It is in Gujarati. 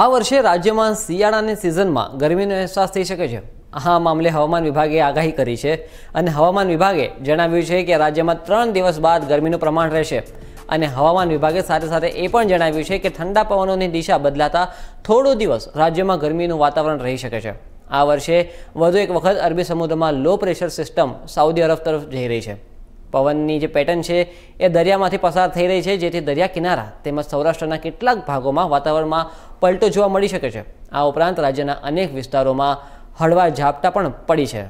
આ વર્ષે રાજ્યમાં શિયાળાની સિઝનમાં ગરમીનો અહેસાસ થઈ શકે છે આ મામલે હવામાન વિભાગે આગાહી કરી છે અને હવામાન વિભાગે જણાવ્યું છે કે રાજ્યમાં ત્રણ દિવસ બાદ ગરમીનું પ્રમાણ રહેશે અને હવામાન વિભાગે સાથે સાથે એ પણ જણાવ્યું છે કે ઠંડા પવનોની દિશા બદલાતા થોડો દિવસ રાજ્યમાં ગરમીનું વાતાવરણ રહી શકે છે આ વર્ષે વધુ એક વખત અરબી સમુદ્રમાં low pressure system Saudi Arab તરફ જઈ રહી છે પવનની જે પેટર્ન છે એ દરિયામાંથી પસાર થઈ રહી છે જેથી દરિયા કિનારા તેમજ સૌરાષ્ટ્રના કેટલાક ભાગોમાં વાતાવરણમાં પલટો જોવા મળી શકે છે આ ઉપરાંત રાજ્યના અનેક વિસ્તારોમાં હળવા ઝાપટા પણ પડી છે